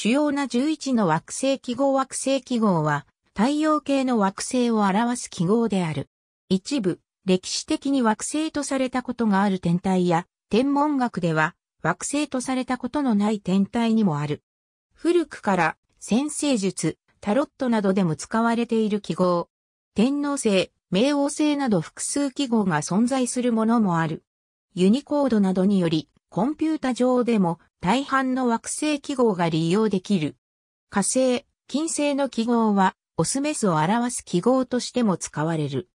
主要な11の惑星記号惑星記号は、太陽系の惑星を表す記号である。一部、歴史的に惑星とされたことがある天体や、天文学では、惑星とされたことのない天体にもある。古くから、先生術、タロットなどでも使われている記号。天皇星、冥王星など複数記号が存在するものもある。ユニコードなどにより、コンピュータ上でも大半の惑星記号が利用できる。火星、金星の記号は、オスメスを表す記号としても使われる。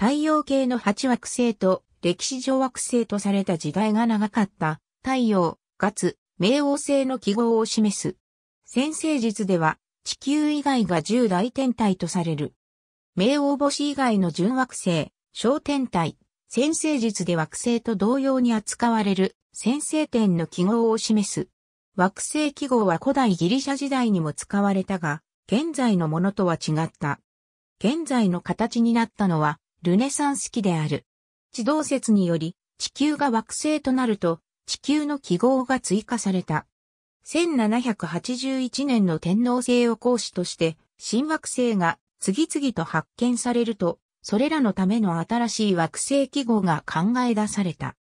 太陽系の8惑星と歴史上惑星とされた時代が長かった太陽、月、冥王星の記号を示す。先星術では地球以外が10大天体とされる。冥王星以外の準惑星、小天体、先星術で惑星と同様に扱われる先制点の記号を示す。惑星記号は古代ギリシャ時代にも使われたが、現在のものとは違った。現在の形になったのは、ルネサンス期である。地動説により、地球が惑星となると、地球の記号が追加された。1781年の天皇星を講師として、新惑星が次々と発見されると、それらのための新しい惑星記号が考え出された。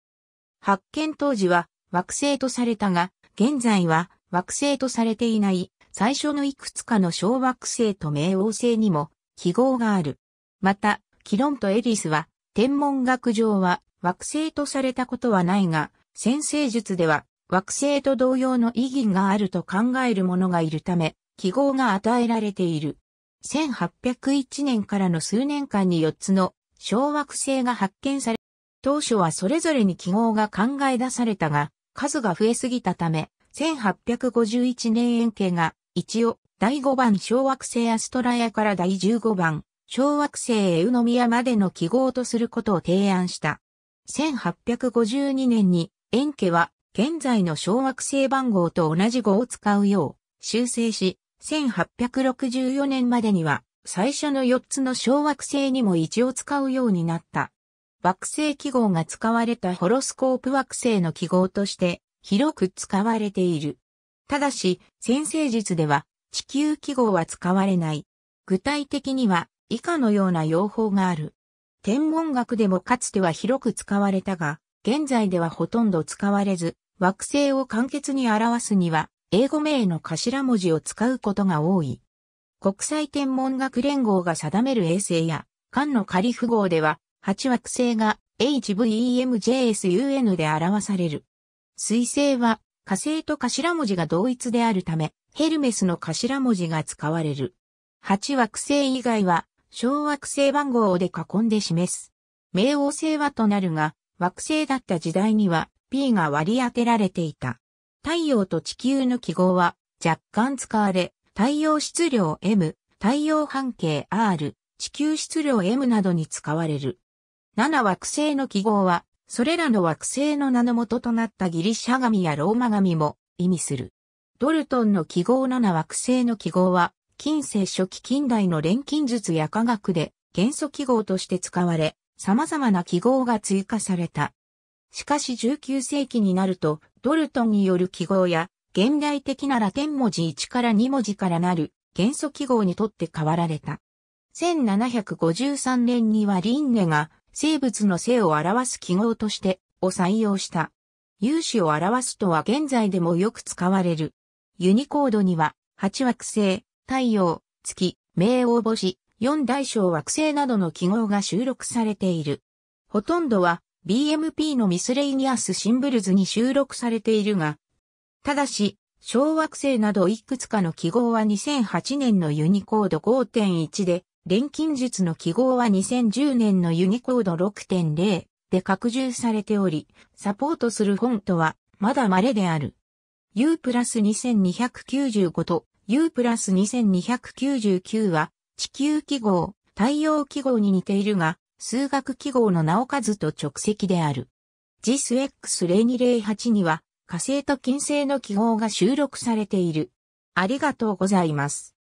発見当時は惑星とされたが、現在は惑星とされていない最初のいくつかの小惑星と冥王星にも記号がある。また、キロンとエリスは天文学上は惑星とされたことはないが、先生術では惑星と同様の意義があると考える者がいるため、記号が与えられている。1801年からの数年間に4つの小惑星が発見され当初はそれぞれに記号が考え出されたが、数が増えすぎたため、1851年円形が一応第5番小惑星アストラヤから第15番小惑星エウノミヤまでの記号とすることを提案した。1852年に円形は現在の小惑星番号と同じ語を使うよう修正し、1864年までには最初の4つの小惑星にも一応使うようになった。惑星記号が使われたホロスコープ惑星の記号として広く使われている。ただし、先生術では地球記号は使われない。具体的には以下のような用法がある。天文学でもかつては広く使われたが、現在ではほとんど使われず、惑星を簡潔に表すには、英語名の頭文字を使うことが多い。国際天文学連合が定める衛星や、間の仮符号では、8惑星が HVEMJSUN で表される。水星は火星と頭文字が同一であるため、ヘルメスの頭文字が使われる。8惑星以外は小惑星番号で囲んで示す。冥王星はとなるが、惑星だった時代には P が割り当てられていた。太陽と地球の記号は若干使われ、太陽質量 M、太陽半径 R、地球質量 M などに使われる。7惑星の記号は、それらの惑星の名の元となったギリシャ神やローマ神も意味する。ドルトンの記号7惑星の記号は、近世初期近代の錬金術や科学で元素記号として使われ、様々な記号が追加された。しかし19世紀になると、ドルトンによる記号や、現代的なラテン文字1から2文字からなる元素記号にとって変わられた。1753年にはリンネが生物の性を表す記号としてを採用した。有志を表すとは現在でもよく使われる。ユニコードには、8惑星、太陽、月、冥王星、4大小惑星などの記号が収録されている。ほとんどは BMP のミスレイニアスシンブルズに収録されているが、ただし、小惑星などいくつかの記号は2008年のユニコード5.1で錬金術の記号は2010年のユニコード6.0で拡充されており、サポートするフォントはまだ稀である。U プラス2295と U プラス2299は地球記号、太陽記号に似ているが、数学記号の名を数と直積である。g i s x 0 2 0 8には火星と金星の記号が収録されている。ありがとうございます。